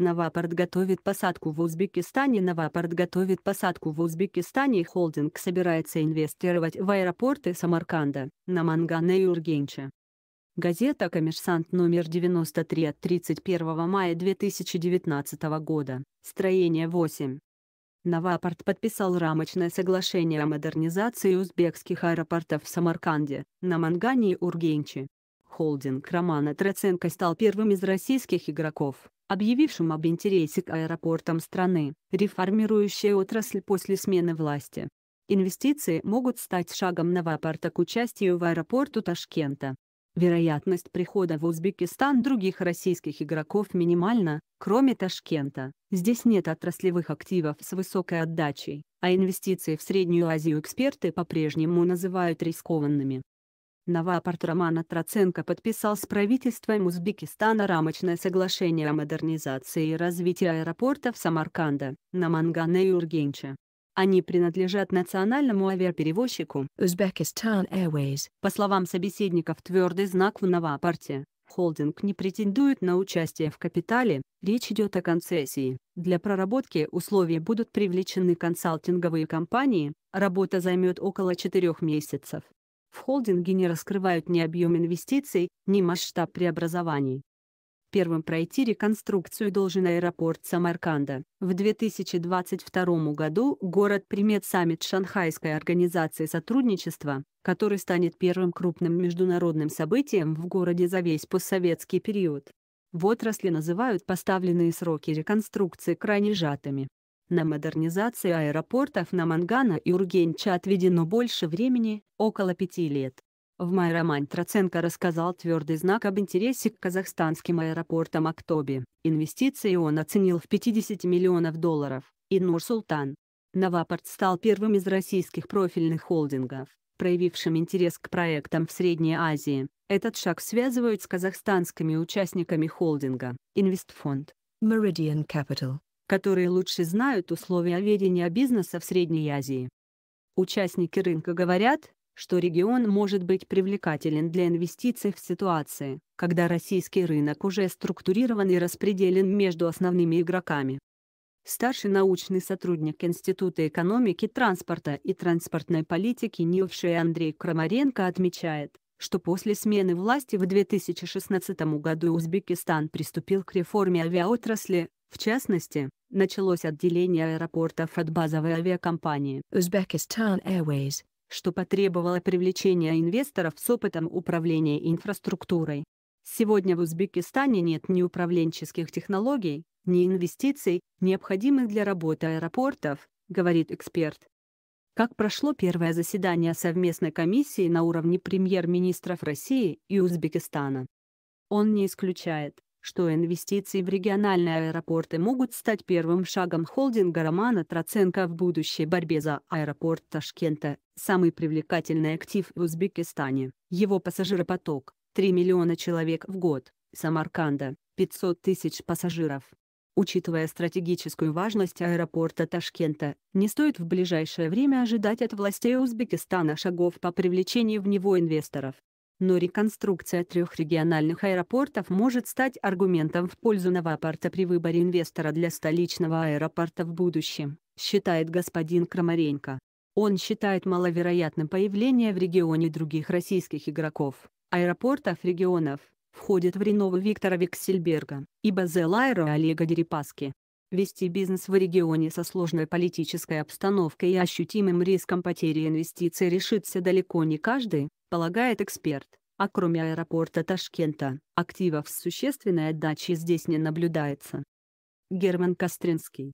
Новапорт готовит посадку в Узбекистане Новапорт готовит посадку в Узбекистане холдинг собирается инвестировать в аэропорты Самарканда, Намангана и Ургенча. Газета «Коммерсант» номер 93 от 31 мая 2019 года, строение 8. Новапорт подписал рамочное соглашение о модернизации узбекских аэропортов в Самарканде, Намангане и Ургенчи. Холдинг Романа Троценко стал первым из российских игроков, объявившим об интересе к аэропортам страны, реформирующая отрасль после смены власти. Инвестиции могут стать шагом новоапорта к участию в аэропорту Ташкента. Вероятность прихода в Узбекистан других российских игроков минимальна, кроме Ташкента. Здесь нет отраслевых активов с высокой отдачей, а инвестиции в Среднюю Азию эксперты по-прежнему называют рискованными. Навапорт Романа Троценко подписал с правительством Узбекистана рамочное соглашение о модернизации и развитии аэропортов Самарканда, Намангана и Ургенча. Они принадлежат национальному авиаперевозчику Узбекистан Airways. По словам собеседников, твердый знак в Навапорте. Холдинг не претендует на участие в капитале, речь идет о концессии. Для проработки условий будут привлечены консалтинговые компании, работа займет около четырех месяцев. В холдинге не раскрывают ни объем инвестиций, ни масштаб преобразований. Первым пройти реконструкцию должен аэропорт Самарканда. В 2022 году город примет саммит Шанхайской организации сотрудничества, который станет первым крупным международным событием в городе за весь постсоветский период. В отрасли называют поставленные сроки реконструкции крайне сжатыми. На модернизацию аэропортов на Мангана и Ургенча отведено больше времени, около пяти лет. В мае Роман Троценко рассказал твердый знак об интересе к казахстанским аэропортам Актобе. Инвестиции он оценил в 50 миллионов долларов, и Нур-Султан. Новапорт стал первым из российских профильных холдингов, проявившим интерес к проектам в Средней Азии. Этот шаг связывают с казахстанскими участниками холдинга, инвестфонд, Meridian Capital которые лучше знают условия ведения бизнеса в Средней Азии. Участники рынка говорят, что регион может быть привлекателен для инвестиций в ситуации, когда российский рынок уже структурирован и распределен между основными игроками. Старший научный сотрудник Института экономики транспорта и транспортной политики Нивший Андрей Крамаренко отмечает, что после смены власти в 2016 году Узбекистан приступил к реформе авиаотрасли, в частности, началось отделение аэропортов от базовой авиакомпании Uzbekistan Airways, что потребовало привлечения инвесторов с опытом управления инфраструктурой. Сегодня в Узбекистане нет ни управленческих технологий, ни инвестиций, необходимых для работы аэропортов, говорит эксперт. Как прошло первое заседание совместной комиссии на уровне премьер-министров России и Узбекистана? Он не исключает, что инвестиции в региональные аэропорты могут стать первым шагом холдинга Романа Троценко в будущей борьбе за аэропорт Ташкента, самый привлекательный актив в Узбекистане. Его пассажиропоток – 3 миллиона человек в год, Самарканда – 500 тысяч пассажиров. Учитывая стратегическую важность аэропорта Ташкента, не стоит в ближайшее время ожидать от властей Узбекистана шагов по привлечению в него инвесторов но реконструкция трех региональных аэропортов может стать аргументом в пользу новопорта при выборе инвестора для столичного аэропорта в будущем, считает господин Крамаренко. Он считает маловероятным появление в регионе других российских игроков, аэропортов регионов, входит в ренову Виктора Виксельберга и Базелайра Олега Дерипаски. Вести бизнес в регионе со сложной политической обстановкой и ощутимым риском потери инвестиций решится далеко не каждый, полагает эксперт. А кроме аэропорта Ташкента, активов существенной отдачи здесь не наблюдается. Герман Костринский